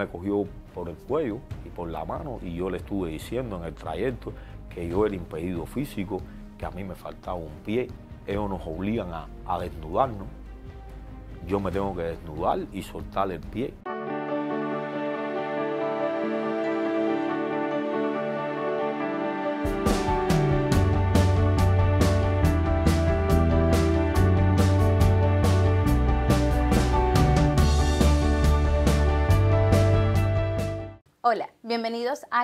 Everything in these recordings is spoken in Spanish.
me cogió por el cuello y por la mano y yo le estuve diciendo en el trayecto que yo era impedido físico, que a mí me faltaba un pie. Ellos nos obligan a, desnudarnos. Yo me tengo que desnudar y soltar el pie.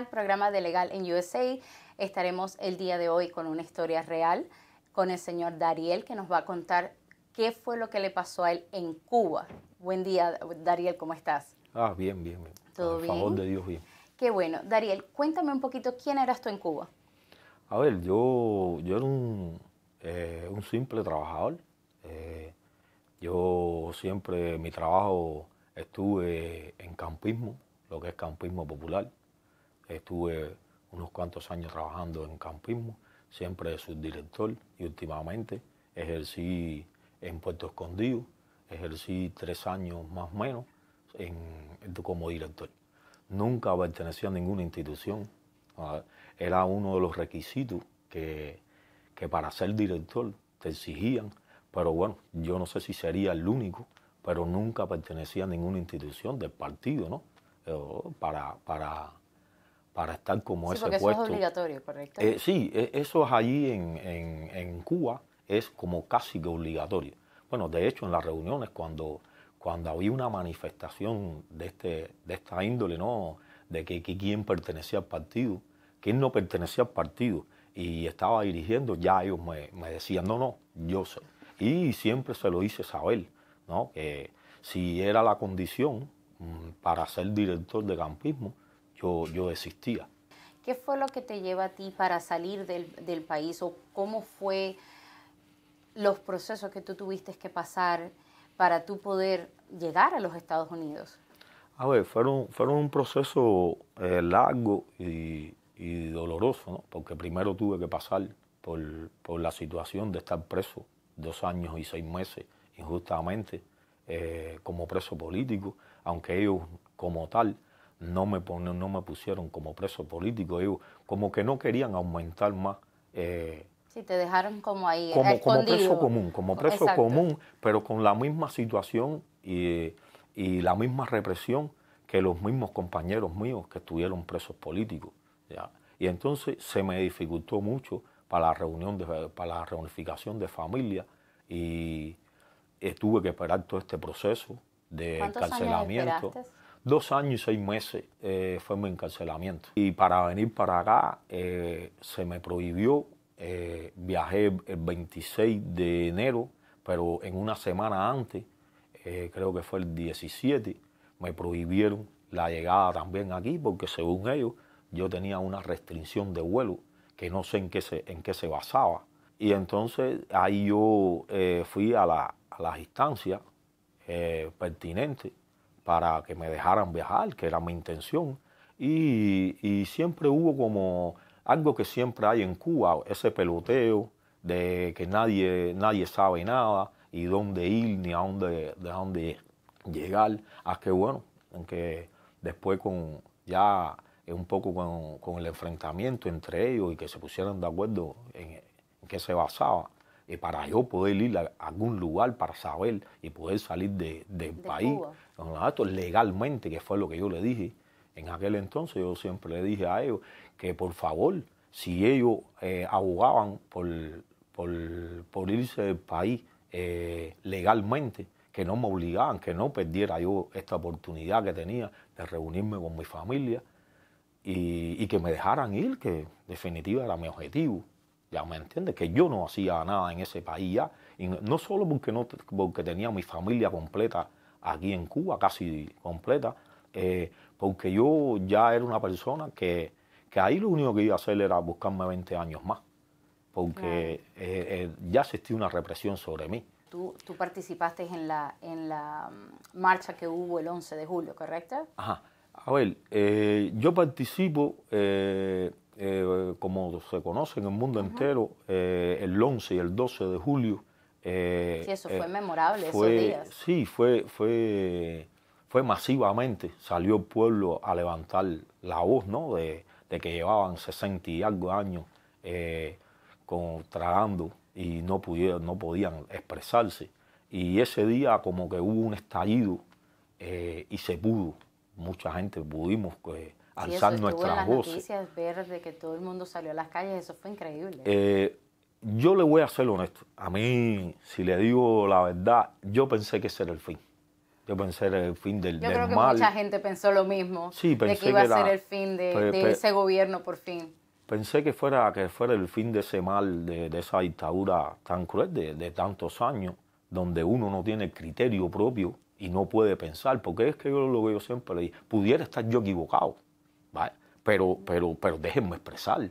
programa de Legal en USA. Estaremos el día de hoy con una historia real con el señor Dariel que nos va a contar qué fue lo que le pasó a él en Cuba. Buen día, Dariel, ¿cómo estás? Ah, bien, bien, bien. ¿Todo bien? Por favor de Dios, bien. Qué bueno. Dariel, cuéntame un poquito quién eras tú en Cuba. A ver, yo, yo era un, eh, simple trabajador. Eh, yo siempre, mi trabajo, estuve en campismo, lo que es campismo popular. Estuve unos cuantos años trabajando en campismo, siempre subdirector y últimamente ejercí en Puerto Escondido, ejercí tres años más o menos como director. Nunca pertenecí a ninguna institución. Ah, era uno de los requisitos que, que para ser director te exigían, pero bueno, yo no sé si sería el único, pero nunca pertenecía a ninguna institución del partido, ¿no? Eh, para, para para estar como sí, ese puesto. Eso es obligatorio, correcto. Eh, sí, e, eso es allí en, en, en, Cuba, es como casi que obligatorio. Bueno, de hecho, en las reuniones, cuando, cuando había una manifestación de, este, de esta índole, ¿no? De que, quién pertenecía al partido, quién no pertenecía al partido y estaba dirigiendo, ya ellos me, me decían, no, no, yo sé. Y siempre se lo hice saber, ¿no? Que si era la condición mm, para ser director de campismo, yo, yo existía. ¿Qué fue lo que te lleva a ti para salir del, del país o cómo fue los procesos que tú tuviste que pasar para tú poder llegar a los Estados Unidos? A ver, fueron, un proceso eh, largo y, y doloroso, ¿no? porque primero tuve que pasar por, por, la situación de estar preso dos años y seis meses injustamente eh, como preso político, aunque ellos como tal no me, no me pusieron como preso político, ellos como que no querían aumentar más. Eh, te dejaron como ahí. Como, preso común, como preso común, pero con la misma situación y, la misma represión que los mismos compañeros míos que estuvieron presos políticos. Y entonces se me dificultó mucho para la reunión, para la reunificación de familia y eh, tuve que esperar todo este proceso de encarcelamiento. Dos años y seis meses eh, fue mi encarcelamiento. Y para venir para acá eh, se me prohibió. Eh, viajé el 26 de enero, pero en una semana antes, eh, creo que fue el 17, me prohibieron la llegada también aquí, porque según ellos yo tenía una restricción de vuelo que no sé en qué se, en qué se basaba. Y entonces ahí yo fui a, la, a las instancias pertinentes para que me dejaran viajar, que era mi intención. Y, siempre hubo como algo que siempre hay en Cuba, ese peloteo de que nadie, nadie sabe nada y dónde ir ni a dónde, de dónde llegar. a que bueno, que después con ya un poco con, el enfrentamiento entre ellos y que se pusieran de acuerdo en, qué se basaba, y para yo poder ir a algún lugar para saber y poder salir del país legalmente, que fue lo que yo le dije en aquel entonces, yo siempre le dije a ellos que por favor, si ellos eh, abogaban por, por, irse del país eh, legalmente, que no me obligaban, que no perdiera yo esta oportunidad que tenía de reunirme con mi familia y, que me dejaran ir, que en definitiva era mi objetivo. Ya me entiendes, que yo no hacía nada en ese país ya. no solo porque, no, porque tenía mi familia completa aquí en Cuba, casi completa, eh, porque yo ya era una persona que, ahí lo único que iba a hacer era buscarme 20 años más, porque eh, eh, ya existía una represión sobre mí. Tú, tú, participaste en la, en la mm, marcha que hubo el 11 de julio, ¿correcto? A ver, yo participo, como se conoce en el mundo entero, el 11 y el 12 de julio eh, sí, eso eh, fue memorable esos días. Sí, fue, fue, fue masivamente. Salió el pueblo a levantar la voz, ¿no? De, que llevaban 60 y algo años eh, tragando y no, pudieron, no podían expresarse. Y ese día como que hubo un estallido eh, y se pudo. Mucha gente pudimos alzar sí, eso nuestras en las Noticias, ver de que todo el mundo salió a las calles, eso fue increíble yo le voy a ser honesto. A mí, si le digo la verdad, yo pensé que ese era el fin. Yo pensé que era el fin del, mal. Yo creo que mucha gente pensó lo mismo. Sí, pensé de que iba a ser el fin de, ese gobierno por fin. Pensé que fuera, que fuera el fin de ese mal, de, esa dictadura tan cruel de, tantos años, donde uno no tiene criterio propio y no puede pensar, porque es que yo lo que yo siempre le pudiera estar yo equivocado, ¿vale? pero, pero, pero déjenme expresar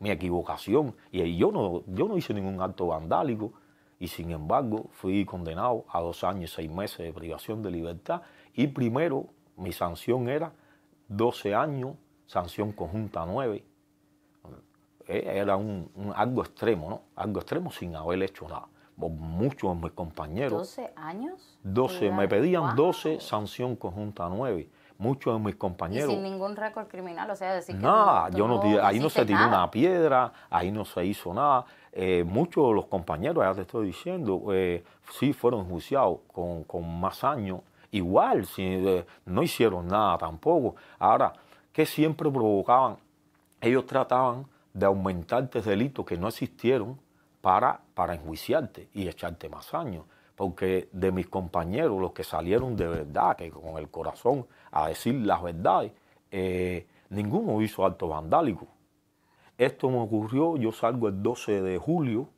mi equivocación. Y yo no, yo no hice ningún acto vandálico y sin embargo fui condenado a dos años y seis meses de privación de libertad y primero mi sanción era 12 años, sanción conjunta 9. Eh, era un, algo extremo, ¿no? Algo extremo sin haber hecho nada. Muchos de mis compañeros. ¿12 años? 12, me pedían 12, sanción conjunta 9 muchos de mis compañeros. sin ningún récord criminal, o sea, decir que. Nada, yo ahí no se tiró una piedra, ahí no se hizo nada. Eh, muchos de los compañeros, ya te estoy diciendo, eh, sí fueron enjuiciados con, más años. Igual, si eh, no hicieron nada tampoco. Ahora, ¿qué siempre provocaban? Ellos trataban de aumentarte este delitos que no existieron para, para enjuiciarte y echarte más años. Porque de mis compañeros, los que salieron de verdad, que con el corazón a decir las verdades, eh, ninguno hizo alto vandálico. Esto me ocurrió, yo salgo el 12 de julio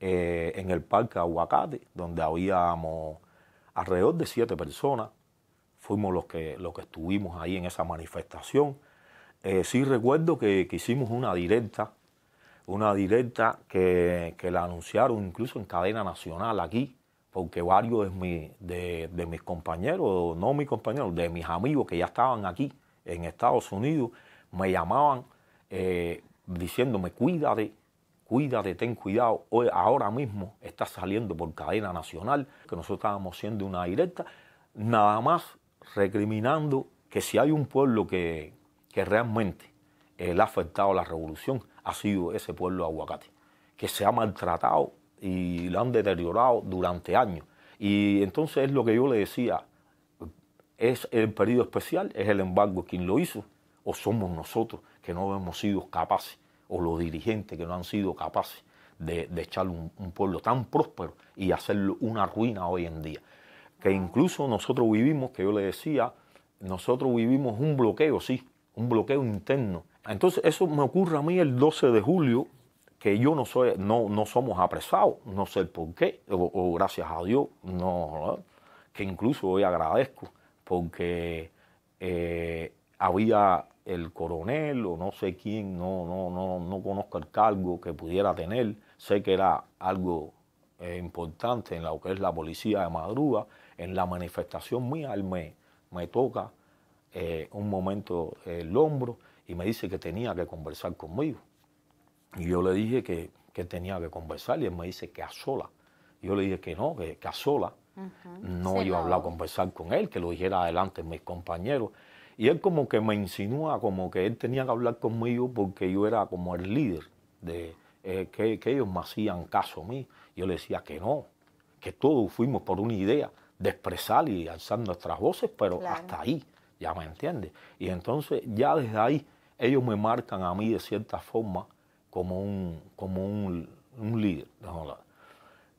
eh, en el parque Aguacate, donde habíamos alrededor de siete personas. Fuimos los que, que estuvimos ahí en esa manifestación. Eh, sí recuerdo que, hicimos una directa, una directa que la anunciaron incluso en cadena nacional aquí, aunque varios de, mis compañeros, no mis compañeros, de mis amigos que ya estaban aquí en Estados Unidos, me llamaban eh, diciéndome, cuídate, cuídate, ten cuidado. ahora mismo está saliendo por cadena nacional, que nosotros estábamos siendo una directa, nada más recriminando que si hay un pueblo que, realmente eh, le ha afectado la revolución, ha sido ese pueblo de aguacate, que se ha maltratado y lo han deteriorado durante años. Y entonces es lo que yo le decía, es el periodo especial, es el embargo quien lo hizo, o somos nosotros que no hemos sido capaces, o los dirigentes que no han sido capaces de, de echar un, un pueblo tan próspero y hacerlo una ruina hoy en día. Que incluso nosotros vivimos, que yo le decía, nosotros vivimos un bloqueo, sí, un bloqueo interno. Entonces eso me ocurre a mí el 12 de julio que yo no soy, no, no somos apresados, no sé por qué, o, gracias a Dios, no, que incluso hoy agradezco, porque eh, había el coronel o no sé quién, no, no, no, no conozco el cargo que pudiera tener, sé que era algo eh, importante en lo que es la policía de madruga, en la manifestación mía, él me, toca eh, un momento el hombro y me dice que tenía que conversar conmigo. Y yo le dije que, tenía que conversar y él me dice que a sola. Yo le dije que no, que, a sola no iba a hablar, conversar con él, que lo dijera adelante mis compañeros. Y él como que me insinúa como que él tenía que hablar conmigo porque yo era como el líder, de eh, que, ellos me hacían caso a mí. Yo le decía que no, que todos fuimos por una idea de expresar y alzar nuestras voces, pero hasta ahí, ya me entiende Y entonces ya desde ahí ellos me marcan a mí de cierta forma como un, como un, líder.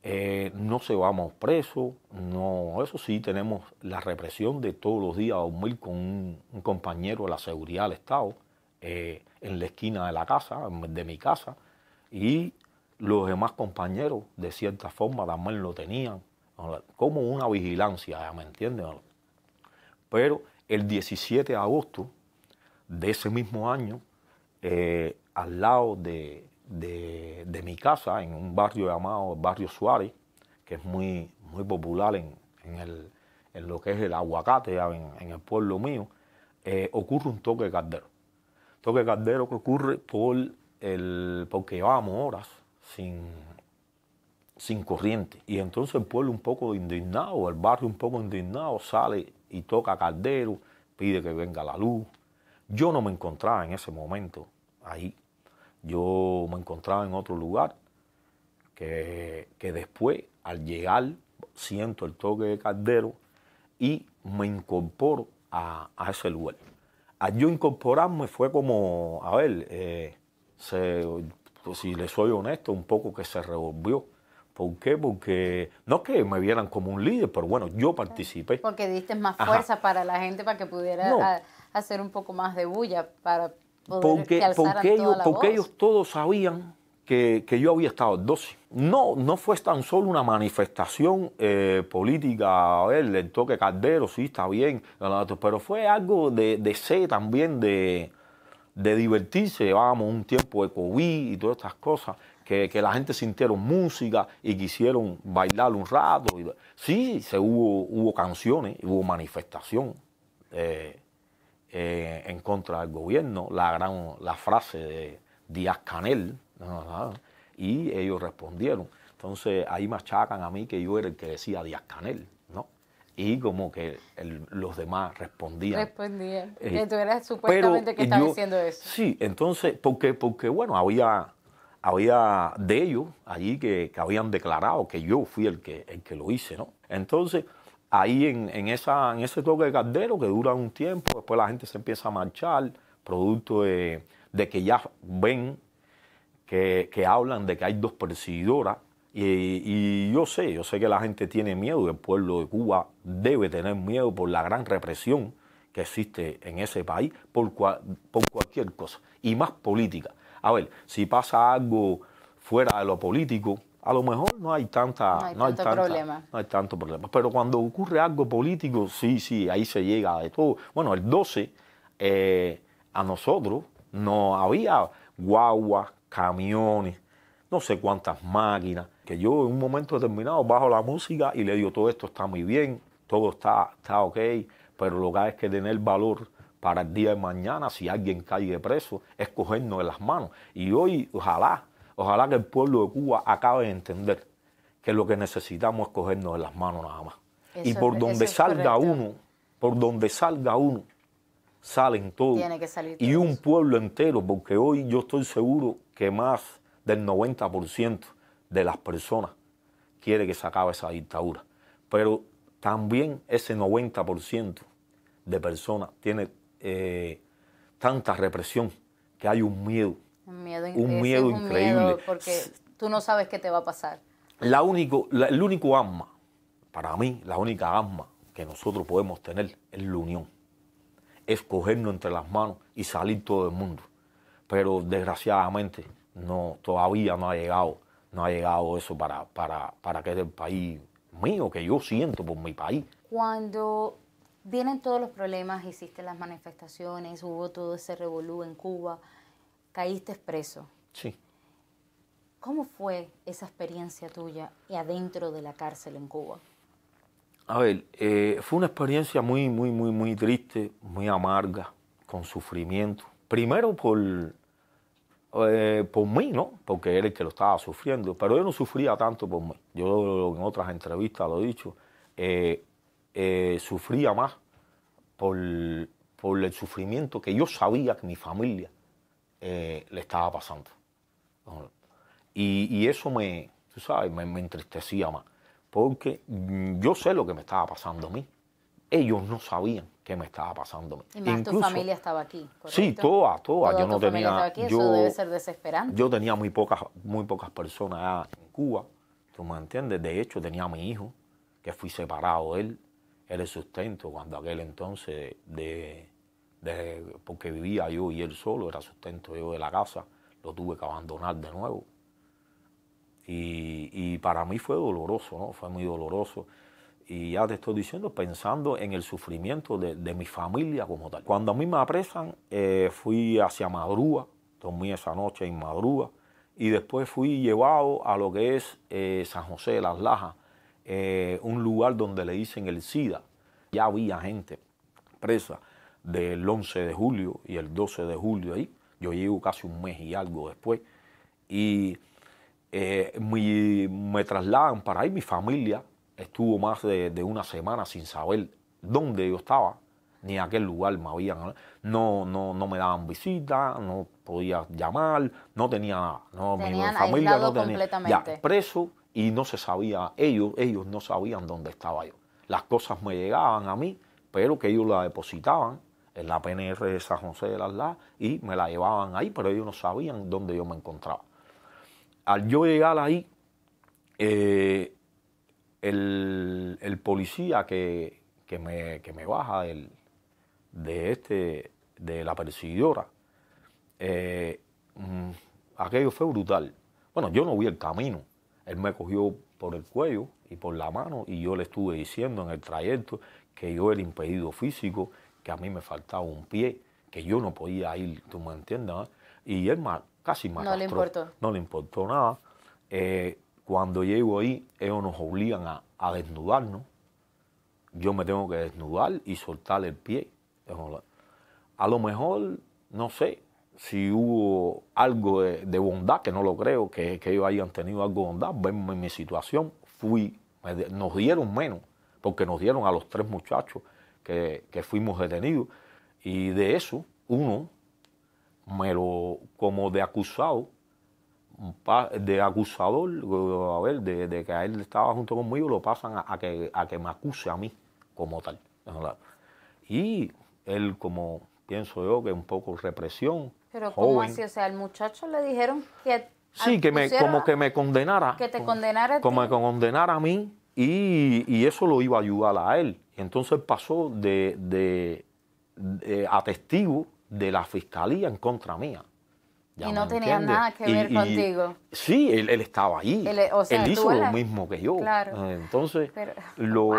Eh, no se vamos presos, no, eso sí, tenemos la represión de todos los días a dormir con un, compañero de la seguridad del Estado eh, en la esquina de la casa, de mi casa, y los demás compañeros, de cierta forma, también lo tenían, como una vigilancia, ¿me entienden? Pero el 17 de agosto de ese mismo año, eh, al lado de, mi casa, en un barrio llamado Barrio Suárez, que es muy, muy popular en, lo que es el aguacate en, el pueblo mío, eh, ocurre un toque de caldero. Toque de caldero que ocurre por el, porque vamos horas sin, sin corriente. Y entonces el pueblo un poco indignado, el barrio un poco indignado, sale y toca caldero, pide que venga la luz. Yo no me encontraba en ese momento ahí yo me encontraba en otro lugar que, después, al llegar, siento el toque de caldero y me incorporo a, a ese lugar. Al yo incorporarme fue como, a ver, eh, pues, si le soy honesto, un poco que se revolvió. ¿Por qué? Porque no es que me vieran como un líder, pero bueno, yo participé. Porque diste más fuerza para la gente para que pudiera hacer un poco más de bulla, para porque, porque, ellos, todos sabían que, yo había estado en 12. No, no fue tan solo una manifestación eh, política, a ver, el toque caldero, sí, está bien, pero fue algo de, de también, de, divertirse, vamos, un tiempo de COVID y todas estas cosas, que, la gente sintieron música y quisieron bailar un rato. sí, se hubo, hubo canciones, hubo manifestación. Eh, eh, en contra del gobierno, la, gran, la frase de Díaz Canel, y ellos respondieron. Entonces ahí machacan a mí que yo era el que decía Díaz Canel, ¿no? y como que los demás respondían. Respondían. Eh, tú eras supuestamente que estaba diciendo eso. Sí, entonces, porque, porque bueno, había, había de ellos allí que, que, habían declarado que yo fui el que, el que lo hice, ¿no? Entonces, ahí en, en, esa, en ese toque de caldero que dura un tiempo, después la gente se empieza a marchar, producto de, que ya ven que, hablan de que hay dos perseguidoras. Y, yo sé, yo sé que la gente tiene miedo el pueblo de Cuba debe tener miedo por la gran represión que existe en ese país por, por cualquier cosa, y más política. A ver, si pasa algo fuera de lo político, a lo mejor no hay tanta no hay, tanto problema pero cuando ocurre algo político sí sí ahí se llega de todo bueno el 12 eh, a nosotros no había guaguas camiones no sé cuántas máquinas que yo en un momento determinado bajo la música y le digo todo esto está muy bien todo está está ok pero lo que hay es que tener valor para el día de mañana, si alguien cae de preso, es cogernos de las manos. Y hoy, ojalá, Ojalá que el pueblo de Cuba acabe de entender que lo que necesitamos es cogernos de las manos nada más. y por donde salga uno, por donde salga uno, salen todos. Tiene que salir Y un pueblo entero, porque hoy yo estoy seguro que más del 90% de las personas quiere que se acabe esa dictadura. Pero también ese 90% de personas tiene eh, tanta represión que hay un miedo un miedo, un miedo increíble. porque tú no sabes qué te va a pasar. La único, el único alma, para mí, la única alma que nosotros podemos tener es la unión. Es cogernos entre las manos y salir todo el mundo. Pero desgraciadamente no, todavía no ha llegado, no ha llegado eso para, para, para que es el país mío, que yo siento por mi país. Cuando vienen todos los problemas, hiciste las manifestaciones, hubo todo ese revolú en Cuba, caíste preso. Sí. ¿Cómo fue esa experiencia tuya y adentro de la cárcel en Cuba? A ver, eh, fue una experiencia muy, muy, muy, muy triste, muy amarga, con sufrimiento. Primero por, eh, por mí, ¿no? Porque era el que lo estaba sufriendo, pero yo no sufría tanto por mí. Yo en otras entrevistas lo he dicho, eh, sufría más por, por el sufrimiento que yo sabía que mi familia eh, le estaba pasando. Y, eso me, tú me, entristecía más, porque yo sé lo que me estaba pasando a mí. Ellos no sabían qué me estaba pasando a mí. Y más tu familia estaba aquí, ¿correcto? Sí, toda, toda. yo no tenía... yo, ser desesperante. Yo tenía muy pocas, muy pocas personas en Cuba, tú me entiendes. De hecho, tenía a mi hijo, que fui separado de él. Él es sustento cuando aquel entonces de, porque vivía yo y él solo, era sustento yo de la casa, lo tuve que abandonar de nuevo. Y, para mí fue doloroso, Fue muy doloroso y ya te estoy diciendo, pensando en el sufrimiento de, mi familia como tal. Cuando a mí me apresan, eh, fui hacia Madruga dormí esa noche en Madrúa, y después fui llevado a lo que es eh, San José de las Lajas, eh, un lugar donde le dicen el SIDA. Ya había gente presa del 11 de julio y el 12 de julio ahí. Yo llego casi un mes y algo después. Y eh, me trasladan para ahí. Mi familia estuvo más de, una semana sin saber dónde yo estaba, ni a qué lugar me habían. No, no, no me daban visita, no podía llamar, no tenía nada. No, mi familia no tenía. Ya, preso y no se sabía, ellos, ellos no sabían dónde estaba yo. Las cosas me llegaban a mí, pero que ellos la depositaban en la PNR de San José de las Las y me la llevaban ahí, pero ellos no sabían dónde yo me encontraba. Al yo llegar ahí, eh, el, policía que, me, baja de, este, de la perseguidora, eh, mm, aquello fue brutal. Bueno, yo no vi el camino. Él me cogió por el cuello y por la mano y yo le estuve diciendo en el trayecto que yo era impedido físico, que a mí me faltaba un pie, que yo no podía ir, tú me entiendes, y él más casi más No le importó. nada. Eh, cuando llego ahí, ellos nos obligan a, desnudarnos. Yo me tengo que desnudar y soltar el pie. A lo mejor, no sé, si hubo algo de, bondad, que no lo creo, que, ellos hayan tenido algo de bondad, venme en mi situación, fui, nos dieron menos, porque nos dieron a los tres muchachos que, fuimos detenidos. Y de eso, uno, me lo, como de acusado, de acusador, a ver, de, de, que él estaba junto conmigo, lo pasan a, que, a que me acuse a mí como tal. Y él, como pienso yo, que un poco represión. Pero O sea, al muchacho le dijeron que... Sí, que me, como que me condenara. Que te condenara. Como, que me condenara a mí y, y eso lo iba a ayudar a él. Entonces pasó de, de, de a testigo de la fiscalía en contra mía. y no tenía nada que ver contigo. sí, él, estaba ahí. Él, e, hizo lo mismo que yo. Claro. Entonces, lo,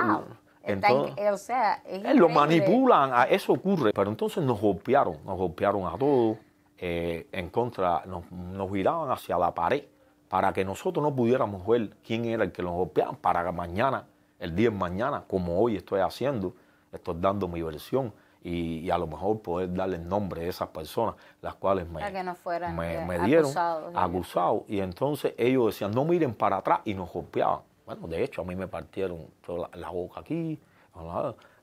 lo manipulan, eso ocurre. Pero entonces nos golpearon, nos golpearon a todos, eh, en contra, nos, nos giraban hacia la pared para que nosotros no pudiéramos ver quién era el que nos golpeaba, para que mañana el día de mañana, como hoy estoy haciendo, estoy dando mi versión y, a lo mejor poder darle el nombre a esas personas, las cuales me, eh, me, dieron acusados. y entonces ellos decían, no miren para atrás y nos golpeaban. Bueno, de hecho, a mí me partieron toda la, boca aquí,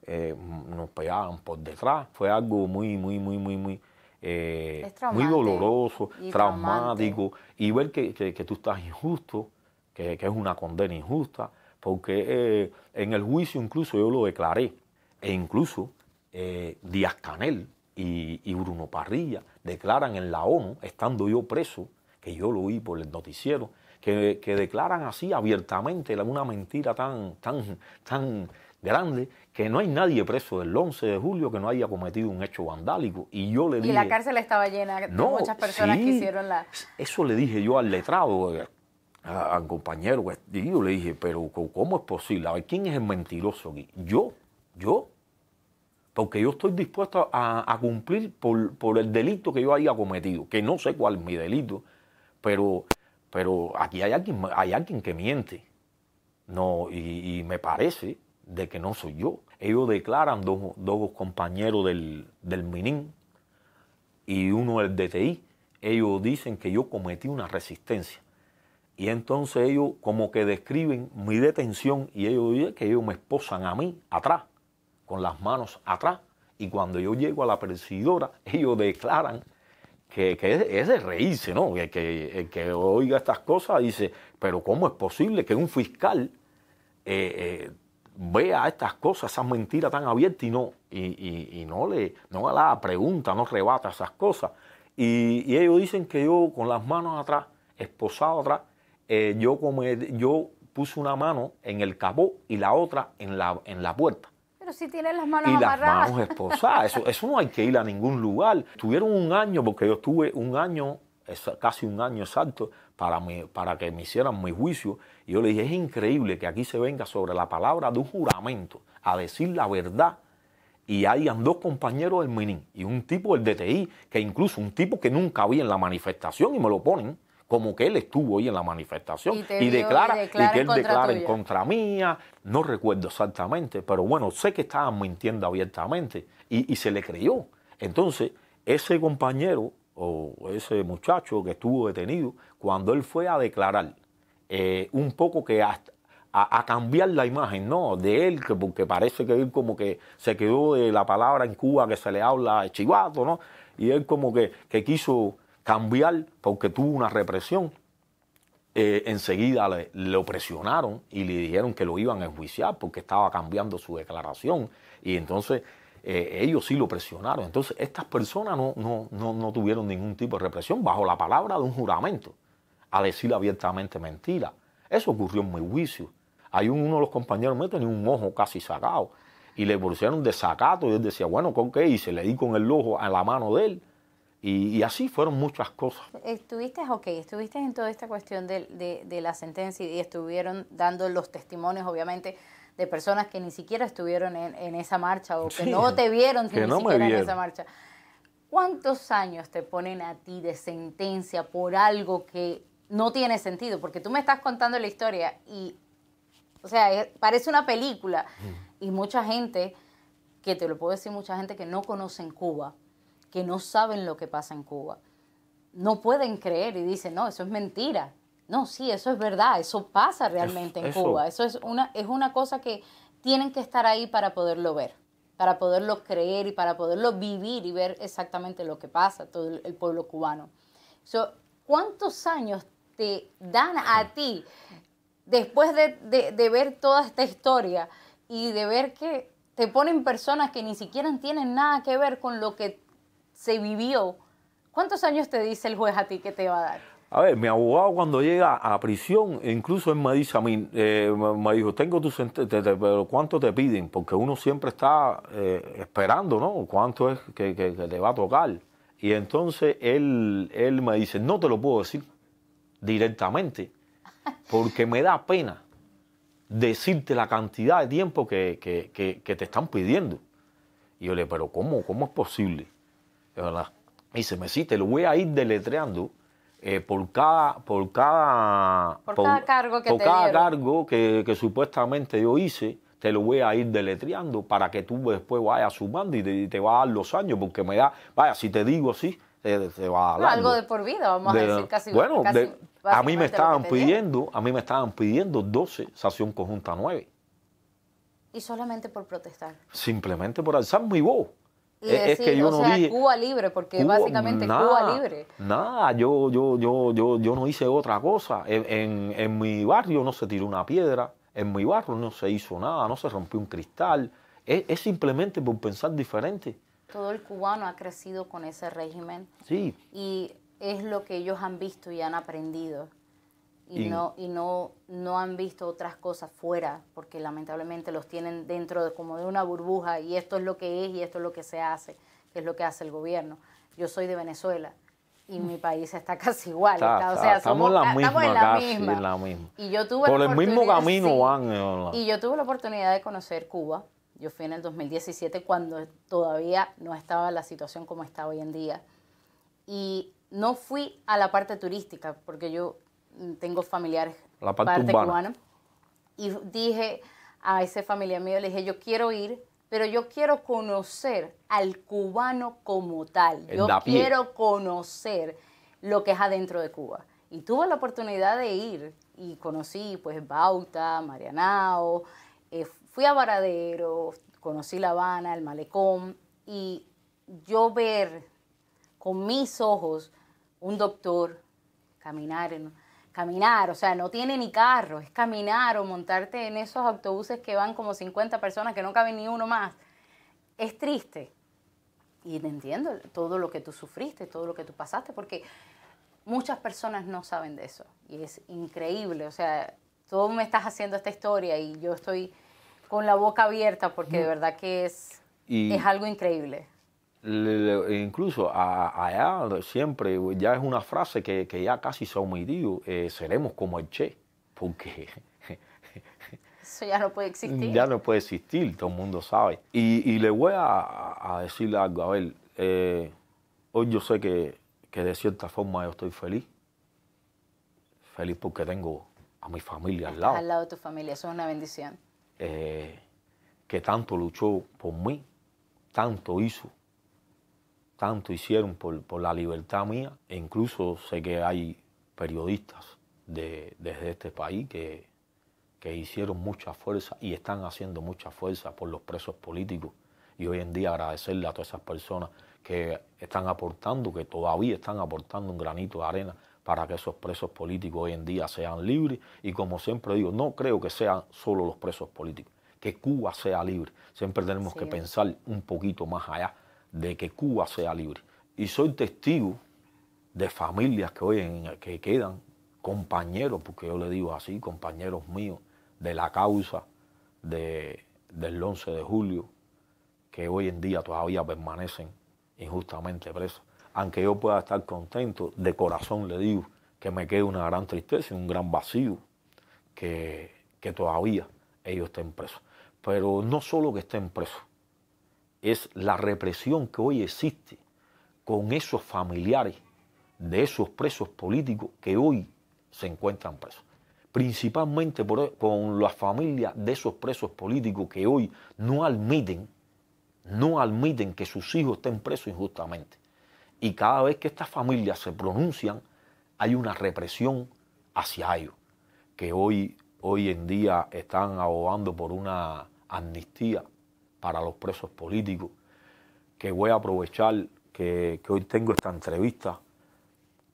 eh, nos pegaban por detrás. Fue algo muy, muy, muy, muy, muy... Eh, muy doloroso, traumático, y ver que, tú estás injusto, que, que es una condena injusta, porque eh, en el juicio incluso yo lo declaré, e incluso eh, Díaz Canel y, Bruno Parrilla declaran en la ONU, estando yo preso, que yo lo oí por el noticiero, que, declaran así abiertamente una mentira tan, tan, tan grande que no hay nadie preso del 11 de julio que no haya cometido un hecho vandálico. Y yo le dije... Y la cárcel estaba llena, de muchas personas que hicieron la... Eso le dije yo al letrado, al compañero, pues, yo le dije, pero ¿cómo es posible? ¿quién es el mentiroso aquí? Yo, yo. Porque yo estoy dispuesto a, cumplir por, el delito que yo haya cometido, que no sé cuál es mi delito, pero, pero aquí hay alguien, hay alguien que miente. No, y, me parece de que no soy yo. Ellos declaran dos, compañeros del, del MININ y uno del DTI. Ellos dicen que yo cometí una resistencia y entonces ellos como que describen mi detención y ellos dicen que ellos me esposan a mí atrás, con las manos atrás. Y cuando yo llego a la presidora ellos declaran que, que es, reírse, ¿no? Que, el que oiga estas cosas dice, pero ¿cómo es posible que un fiscal eh, eh, vea estas cosas, esas mentiras tan abiertas y no, y, no le no la pregunta, no rebata esas cosas? Y, y ellos dicen que yo con las manos atrás, esposado atrás, eh, yo, como, yo puse una mano en el capó y la otra en la, en la puerta. Pero si tienen las manos y las manos esposadas, eso, no hay que ir a ningún lugar. Tuvieron un año, porque yo estuve un año, casi un año exacto, para, para que me hicieran mi juicio. Y yo le dije, es increíble que aquí se venga sobre la palabra de un juramento a decir la verdad y hayan dos compañeros del MININ y un tipo del DTI, que incluso un tipo que nunca vi en la manifestación y me lo ponen como que él estuvo ahí en la manifestación y, declara, y que él declara en contra mía. No recuerdo exactamente, pero bueno, sé que estaban mintiendo abiertamente y, se le creyó. Entonces, ese compañero o ese muchacho que estuvo detenido, cuando él fue a declarar, eh, un poco que a, cambiar la imagen, ¿no? De él, que, porque parece que él como que se quedó de la palabra en Cuba que se le habla chivato, ¿no? Y él como que, que quiso cambiar porque tuvo una represión. Eh, enseguida le, lo presionaron y le dijeron que lo iban a enjuiciar porque estaba cambiando su declaración. Y entonces eh, ellos sí lo presionaron. Entonces estas personas no, no, tuvieron ningún tipo de represión bajo la palabra de un juramento a decir abiertamente mentira. Eso ocurrió en mi juicio. Hay uno de los compañeros míos tenía un ojo casi sacado y le pusieron de sacato y él decía, bueno, ¿con qué? Y se le di con el ojo a la mano de él y, así fueron muchas cosas. Estuviste, ok, estuviste en toda esta cuestión de, la sentencia y estuvieron dando los testimonios, obviamente, de personas que ni siquiera estuvieron en, esa marcha o que no te vieron que ni siquiera en esa marcha. ¿Cuántos años te ponen a ti de sentencia por algo que no tiene sentido? Porque tú me estás contando la historia y, o sea, parece una película. Mm. Y mucha gente, que te lo puedo decir, mucha gente que no conoce en Cuba, que no saben lo que pasa en Cuba. No pueden creer y dicen, no, eso es mentira. No, sí, eso es verdad, eso pasa realmente en Cuba. Eso es una, es una cosa que tienen que estar ahí para poderlo ver, para poderlo creer y para poderlo vivir y ver exactamente lo que pasa todo el, pueblo cubano. ¿Cuántos años te dan a ti después de ver toda esta historia y de ver que te ponen personas que ni siquiera tienen nada que ver con lo que se vivió, ¿cuántos años te dice el juez a ti que te va a dar? A ver, mi abogado cuando llega a prisión, incluso él me dice a mí, eh, me dijo, tengo tu sentencia, pero ¿cuánto te piden? Porque uno siempre está eh, esperando, ¿no? ¿Cuánto es que, te va a tocar? Y entonces él, él me dice, no te lo puedo decir directamente, porque me da pena decirte la cantidad de tiempo que, te están pidiendo. Y yo le, pero ¿cómo, cómo es posible? verdad. Y se me te lo voy a ir deletreando eh, por cada por cada cargo que por cada cargo que, supuestamente yo hice te lo voy a ir deletreando para que tú después vayas sumando y te, va a dar los años porque me da vaya si te digo así te, va a dar algo de por vida vamos a decir casi bueno a mí me estaban pidiendo a mí me estaban pidiendo 12 sación conjunta 9 y solamente por protestar simplemente por alzar mi voz y es, que yo o no sea, Cuba libre, porque básicamente es Cuba libre. Nada, yo, yo, yo, yo, yo no hice otra cosa. En, mi barrio no se tiró una piedra, en mi barrio no se hizo nada, no se rompió un cristal. Es, es simplemente por pensar diferente. Todo el cubano ha crecido con ese régimen. Sí. Y es lo que ellos han visto y han aprendido y, no, y no, no han visto otras cosas fuera, porque lamentablemente los tienen dentro de como de una burbuja y esto es lo que es y esto es lo que se hace, que es lo que hace el gobierno. Yo soy de Venezuela y mi país está casi igual. estamos, estamos en la, misma. yo Por el mismo camino van. Eh, y yo tuve la oportunidad de conocer Cuba. Yo fui en el 2017 cuando todavía no estaba la situación como está hoy en día. Y no fui a la parte turística, porque yo tengo familiares la parte, cubana. Y dije a ese familiar mío, le dije, yo quiero ir, pero yo quiero conocer al cubano como tal. yo quiero conocer lo que es adentro de Cuba. Y tuve la oportunidad de ir y conocí pues Bauta, Marianao, eh, fui a Varadero, conocí La Habana, el Malecón y yo ver con mis ojos un doctor caminar en caminar, o sea, no tiene ni carro, es caminar o montarte en esos autobuses que van como 50 personas, que no cabe ni uno más. Es triste. Y entiendo todo lo que tú sufriste, todo lo que tú pasaste, porque muchas personas no saben de eso. Y es increíble, o sea, tú me estás haciendo esta historia y yo estoy con la boca abierta porque de verdad que es, es algo increíble incluso a, allá siempre, ya es una frase que, ya casi se ha omitido, eh, seremos como el Che, porque eso ya no puede existir. Ya no puede existir, todo el mundo sabe. Y, le voy a, decirle algo, a ver, eh, hoy yo sé que, de cierta forma yo estoy feliz, feliz porque tengo a mi familia al lado. Al lado de tu familia, eso es una bendición. Eh, que tanto luchó por mí, tanto hizo tanto hicieron por, la libertad mía, e incluso sé que hay periodistas desde este país que, que hicieron mucha fuerza y están haciendo mucha fuerza por los presos políticos. Y hoy en día agradecerle a todas esas personas que están aportando, que todavía están aportando un granito de arena para que esos presos políticos hoy en día sean libres. Y como siempre digo, no creo que sean solo los presos políticos, que Cuba sea libre. Siempre tenemos que pensar un poquito más allá de que Cuba sea libre. Y soy testigo de familias que hoy en, que quedan, compañeros, porque yo le digo así, compañeros míos, de la causa de, del 11 de julio, que hoy en día todavía permanecen injustamente presos. Aunque yo pueda estar contento, de corazón le digo que me queda una gran tristeza y un gran vacío que, que todavía ellos estén presos. Pero no solo que estén presos, es la represión que hoy existe con esos familiares de esos presos políticos que hoy se encuentran presos. Principalmente por, con las familias de esos presos políticos que hoy no admiten, no admiten que sus hijos estén presos injustamente. Y cada vez que estas familias se pronuncian, hay una represión hacia ellos, que hoy, hoy en día están abogando por una amnistía para los presos políticos, que voy a aprovechar que, hoy tengo esta entrevista.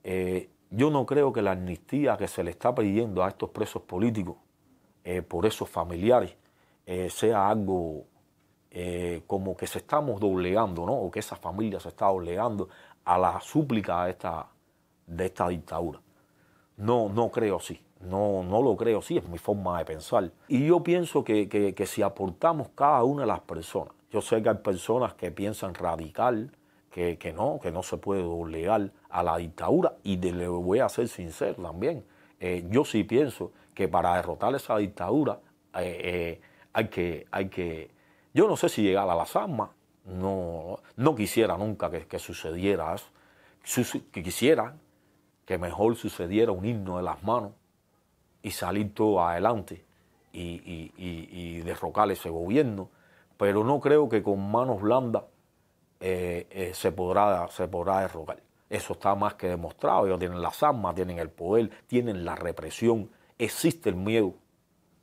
Eh, yo no creo que la amnistía que se le está pidiendo a estos presos políticos eh, por esos familiares eh, sea algo como que se estamos doblegando, O que esa familia se está doblegando a la súplica de esta, de esta dictadura. No, no creo así. No, no lo creo, sí, es mi forma de pensar. Y yo pienso que, si aportamos cada una de las personas, yo sé que hay personas que piensan radical, que, no, que no se puede doblegar a la dictadura. Y de, le voy a ser sincero también. Eh, yo sí pienso que para derrotar esa dictadura eh, eh, hay, que, hay que. Yo no sé si llegar a las armas. No, no quisiera nunca que, que sucediera eso. que quisiera que mejor sucediera un himno de las manos y salir todo adelante y, y, y, derrocar ese gobierno. Pero no creo que con manos blandas eh, eh, se, podrá, se podrá derrocar. Eso está más que demostrado. Ellos tienen las armas, tienen el poder, tienen la represión. Existe el miedo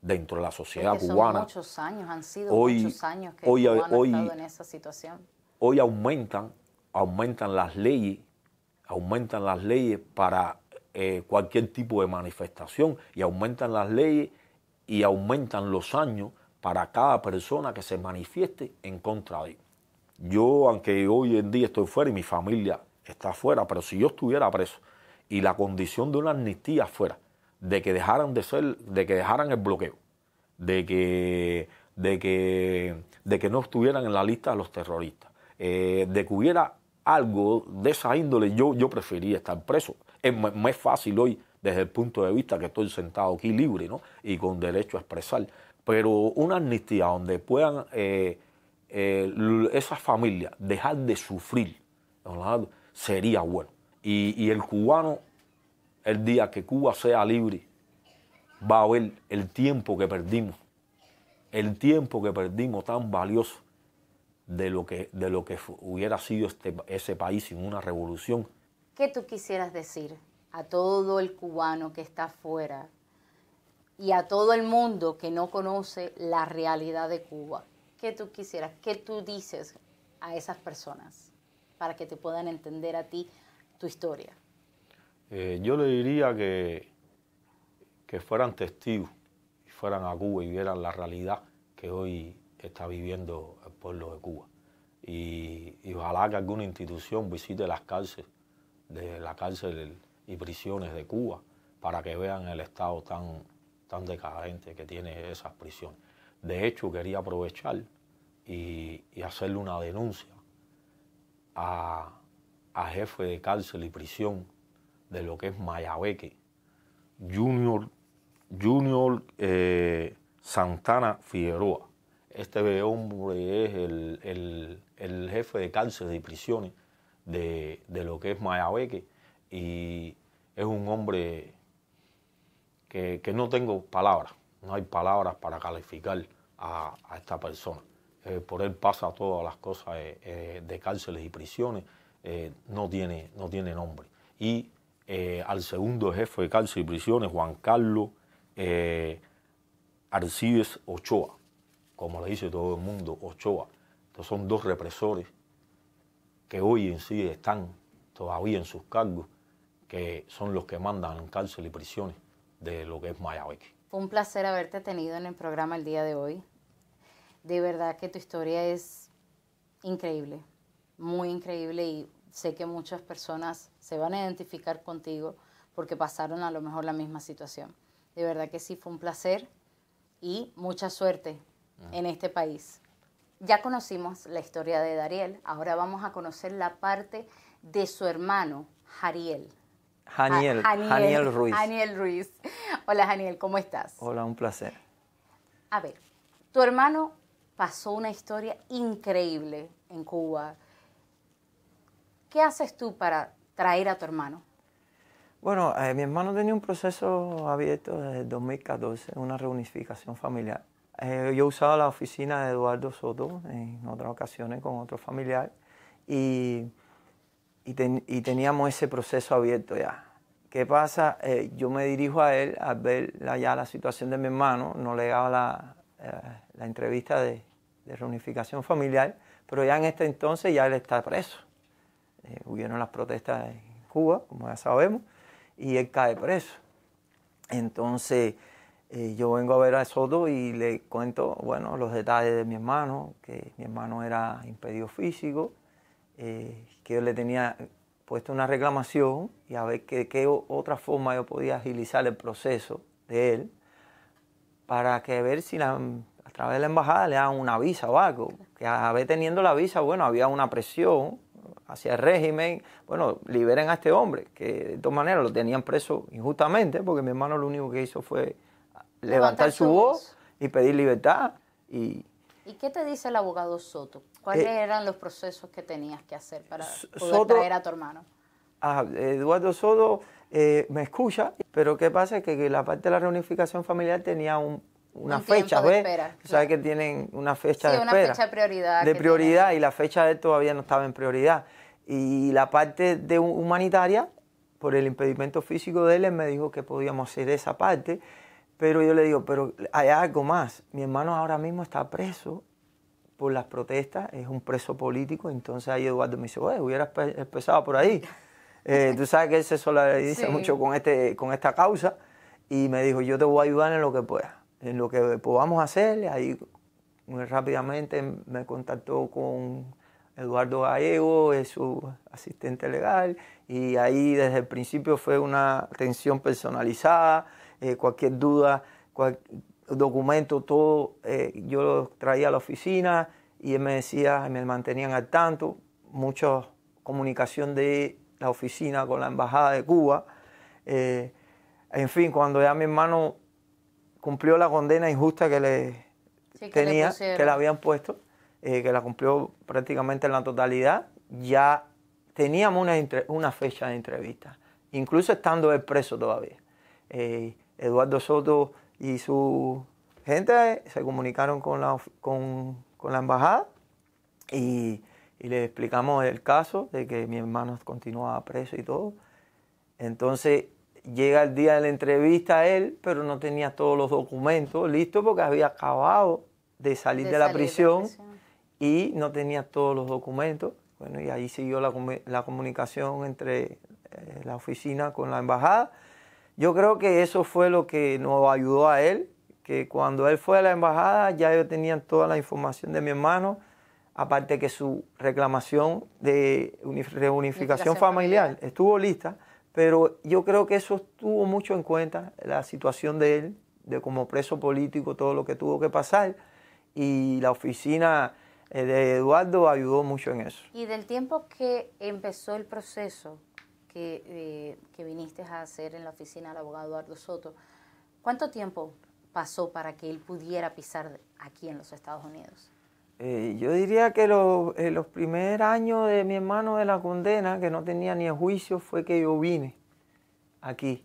dentro de la sociedad cubana. muchos años, han sido muchos años que hoy, hoy, ha estado en esa situación. Hoy aumentan, aumentan las leyes, aumentan las leyes para eh, cualquier tipo de manifestación y aumentan las leyes y aumentan los años para cada persona que se manifieste en contra de él. Yo, aunque hoy en día estoy fuera y mi familia está fuera, pero si yo estuviera preso y la condición de una amnistía fuera de que dejaran de ser, de que dejaran el bloqueo, de que, de que, de que no estuvieran en la lista de los terroristas, eh, de que hubiera algo de esa índole, yo, yo preferiría estar preso. Es más fácil hoy desde el punto de vista que estoy sentado aquí libre y con derecho a expresar. Pero una amnistía donde puedan eh, eh, esas familias dejar de sufrir sería bueno. Y, el cubano, el día que Cuba sea libre, va a ver el tiempo que perdimos, el tiempo que perdimos tan valioso de lo que, de lo que hubiera sido este, ese país sin una revolución ¿Qué tú quisieras decir a todo el cubano que está afuera y a todo el mundo que no conoce la realidad de Cuba? ¿Qué tú quisieras? ¿Qué tú dices a esas personas para que te puedan entender a ti tu historia? Eh, yo le diría que, que fueran testigos y fueran a Cuba y vieran la realidad que hoy está viviendo el pueblo de Cuba. Y, y ojalá que alguna institución visite las cárceles de la cárcel y prisiones de Cuba para que vean el estado tan, tan decadente que tiene esas prisiones. De hecho, quería aprovechar y, hacerle una denuncia a, jefe de cárcel y prisión de lo que es Mayabeque, Junior, Junior eh, Santana Figueroa. Este hombre es el, el jefe de cárcel y prisiones de, lo que es Mayabeque y es un hombre que, no tengo palabras, no hay palabras para calificar a, esta persona. Eh, por él pasa todas las cosas eh, eh, de cárceles y prisiones, no, tiene, no tiene nombre. Y al segundo jefe de cárcel y prisiones, Juan Carlos Arcibes Ochoa, como le dice todo el mundo, Ochoa. son dos represores que hoy en sí están todavía en sus cargos, que son los que mandan cárcel y prisiones de lo que es Mayabeque. Fue un placer haberte tenido en el programa el día de hoy. De verdad que tu historia es increíble, muy increíble y sé que muchas personas se van a identificar contigo porque pasaron a lo mejor la misma situación. De verdad que sí, fue un placer y mucha suerte en este país. Ya conocimos la historia de Dariel, ahora vamos a conocer la parte de su hermano, Jariel. Janiel, ah, Janiel, Ruiz. Ruiz. Hola Janiel, ¿cómo estás? Hola, un placer. A ver, tu hermano pasó una historia increíble en Cuba. ¿Qué haces tú para traer a tu hermano? Bueno, eh, mi hermano tenía un proceso abierto desde 2014, una reunificación familiar. Eh, yo he usado la oficina de Eduardo Soto en otras ocasiones con otro familiar y, y, teníamos ese proceso abierto ya. ¿Qué pasa? Eh, yo me dirijo a él al ver ya la situación de mi hermano, no le daba la, eh, la entrevista de, de, reunificación familiar, pero ya en este entonces ya él está preso. hubieron las protestas en Cuba, como ya sabemos, y él cae preso. Entonces, eh, yo vengo a ver a Soto y le cuento, bueno, los detalles de mi hermano, que mi hermano era impedido físico, eh, que yo le tenía puesto una reclamación y a ver qué, otra forma yo podía agilizar el proceso de él para que ver si a través de la embajada le daban una visa o algo. Que a ver teniendo la visa, bueno, había una presión hacia el régimen, bueno, liberen a este hombre, que de todas maneras lo tenían preso injustamente, porque mi hermano lo único que hizo fue levantar su voz y pedir libertad. Y, qué te dice el abogado Soto? ¿Cuáles eh, eran los procesos que tenías que hacer para poder traer a tu hermano? Ah, Eduardo Soto eh, me escucha, pero ¿qué pasa? Es que, la parte de la reunificación familiar tenía una fecha, ¿ves? Sabes que tienen una fecha de de prioridad. De prioridad, y la fecha de él todavía no estaba en prioridad. Y la parte de humanitaria, por el impedimento físico de él, él me dijo que podíamos hacer esa parte pero yo le digo, pero hay algo más. Mi hermano ahora mismo está preso por las protestas, es un preso político, entonces ahí Eduardo me dice, oye, hubieras empezado por ahí. Eh, tú sabes que él se solidariza mucho con, este, con esta causa y me dijo, yo te voy a ayudar en lo que pueda, en lo que podamos hacer. Ahí muy rápidamente me contactó con Eduardo Gallego, es su asistente legal, y ahí desde el principio fue una atención personalizada eh, cualquier duda, documento, todo, eh, yo lo traía a la oficina y él me decía, me mantenían al tanto, mucha comunicación de la oficina con la Embajada de Cuba. Eh, en fin, cuando ya mi hermano cumplió la condena injusta que le tenía, que le, habían puesto, que la cumplió prácticamente en la totalidad, ya teníamos una, fecha de entrevista, incluso estando él preso todavía. Eduardo Soto y su gente se comunicaron con la, embajada y, le explicamos el caso de que mi hermano continuaba preso y todo. Entonces llega el día de la entrevista a él, pero no tenía todos los documentos listos porque había acabado de salir de, la, prisión y no tenía todos los documentos. Bueno, y ahí siguió la, comunicación entre eh, la oficina con la embajada yo creo que eso fue lo que nos ayudó a él, que cuando él fue a la embajada ya yo tenía toda la información de mi hermano, aparte que su reclamación de reunificación familiar, familiar estuvo lista, pero yo creo que eso tuvo mucho en cuenta la situación de él, de como preso político, todo lo que tuvo que pasar, y la oficina eh, de Eduardo ayudó mucho en eso. Y del tiempo que empezó el proceso eh, que, viniste a hacer en la oficina del abogado Eduardo Soto, ¿cuánto tiempo pasó para que él pudiera pisar aquí en los Estados Unidos? Eh, yo diría que eh, los primeros años de mi hermano de la condena, que no tenía ni juicio, fue que yo vine aquí.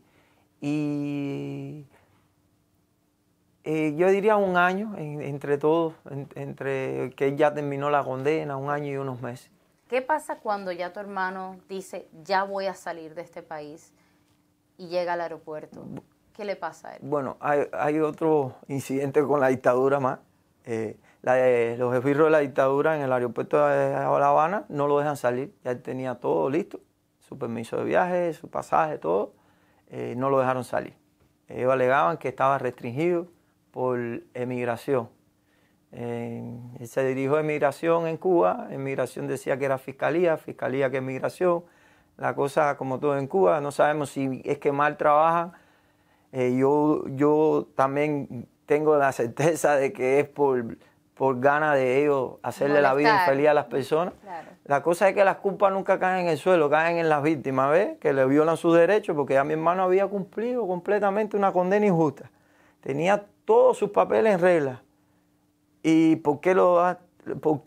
Y yo diría un año entre todos, entre que ya terminó la condena, un año y unos meses. ¿Qué pasa cuando ya tu hermano dice, ya voy a salir de este país y llega al aeropuerto? ¿Qué le pasa a él? Bueno, hay, otro incidente con la dictadura más. Eh, eh, los esbirros de la dictadura en el aeropuerto de La Habana no lo dejan salir. Ya él tenía todo listo, su permiso de viaje, su pasaje, todo. Eh, no lo dejaron salir. Ellos alegaban que estaba restringido por emigración se dirigió a emigración en Cuba, emigración decía que era fiscalía, fiscalía que emigración, La cosa, como todo en Cuba, no sabemos si es que mal trabajan. Eh, yo, yo también tengo la certeza de que es por, por ganas de ellos hacerle la vida infeliz a las personas. La cosa es que las culpas nunca caen en el suelo, caen en las víctimas, ¿ves? Que le violan sus derechos, porque ya mi hermano había cumplido completamente una condena injusta. Tenía todos sus papeles en regla ¿Y por qué, lo, por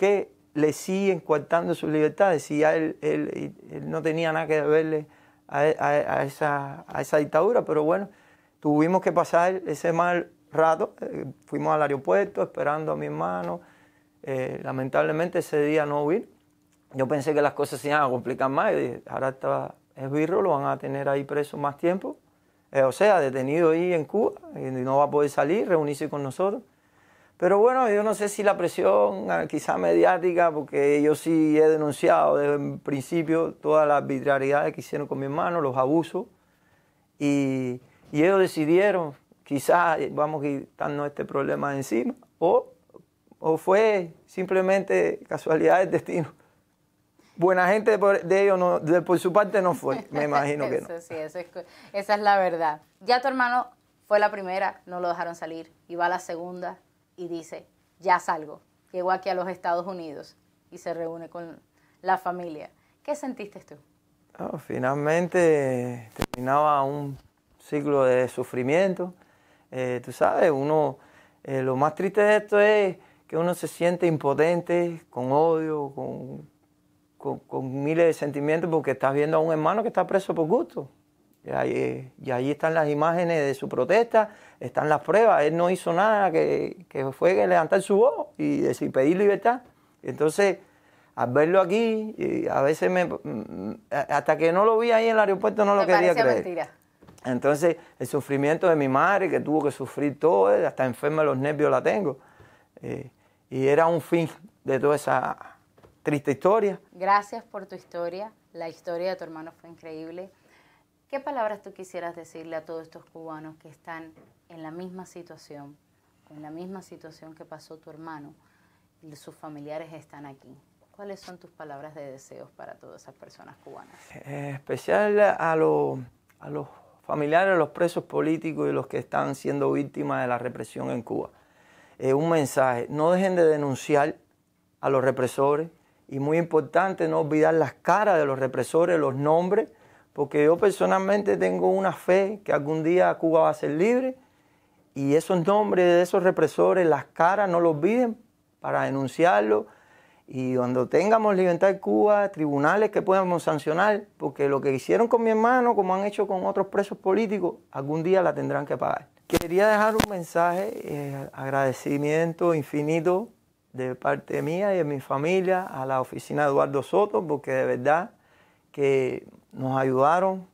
le siguen cortando sus libertades si él, él, no tenía nada que verle a, a, esa, dictadura? Pero bueno, tuvimos que pasar ese mal rato. Eh, fuimos al aeropuerto esperando a mi hermano. Eh, lamentablemente ese día no hubo. Yo pensé que las cosas se iban a complicar más. y ahora está esbirro, lo van a tener ahí preso más tiempo. Eh, o sea, detenido ahí en Cuba, y no va a poder salir, reunirse con nosotros. Pero bueno, yo no sé si la presión ah, quizá mediática, porque yo sí he denunciado desde el principio todas las arbitrariedades que hicieron con mi hermano, los abusos, y, ellos decidieron, quizás eh, vamos quitarnos este problema encima, o, o fue simplemente casualidad del destino. Buena gente de ellos, no, por su parte no fue, me imagino que no. Sí, eso esa es la verdad. Ya tu hermano fue la primera, no lo dejaron salir, y va la segunda, y dice, ya salgo, llego aquí a los Estados Unidos y se reúne con la familia. ¿Qué sentiste tú? Oh, finalmente terminaba un ciclo de sufrimiento. Eh, tú sabes, uno, eh, lo más triste de esto es que uno se siente impotente, con odio, con, con miles de sentimientos, porque estás viendo a un hermano que está preso por gusto. Eh, y ahí están las imágenes de su protesta, están las pruebas. Él no hizo nada que, fue que levantar su voz y decir pedir libertad. Entonces, al verlo aquí, eh, a veces me. Mm, mm, hasta que no lo vi ahí en el aeropuerto, no lo quería creer. Entonces, el sufrimiento de mi madre, que tuvo que sufrir todo, eh, hasta enferma de los nervios la tengo. y era un fin de toda esa triste historia. Gracias por tu historia. La historia de tu hermano fue increíble. ¿Qué palabras tú quisieras decirle a todos estos cubanos que están en la misma situación, en la misma situación que pasó tu hermano y sus familiares están aquí? ¿Cuáles son tus palabras de deseos para todas esas personas cubanas? Eh, especial a, los familiares, a los presos políticos y los que están siendo víctimas de la represión en Cuba. Eh, un mensaje, no dejen de denunciar a los represores y muy importante no olvidar las caras de los represores, los nombres porque yo personalmente tengo una fe que algún día Cuba va a ser libre y esos nombres de esos represores, las caras, no los olviden para denunciarlo. Y cuando tengamos libertad en Cuba, tribunales que podamos sancionar, porque lo que hicieron con mi hermano, como han hecho con otros presos políticos, algún día la tendrán que pagar. Quería dejar un mensaje, eh, agradecimiento infinito de parte mía y de mi familia a la oficina de Eduardo Soto, porque de verdad que nos ayudaron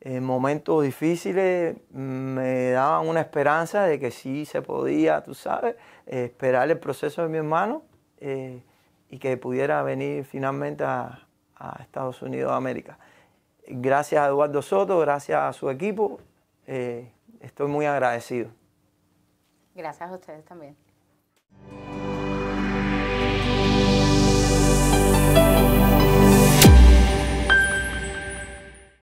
en momentos difíciles, me daban una esperanza de que sí se podía, tú sabes, esperar el proceso de mi hermano eh, y que pudiera venir finalmente a, Estados Unidos de América. Gracias a Eduardo Soto, gracias a su equipo, eh, estoy muy agradecido. Gracias a ustedes también.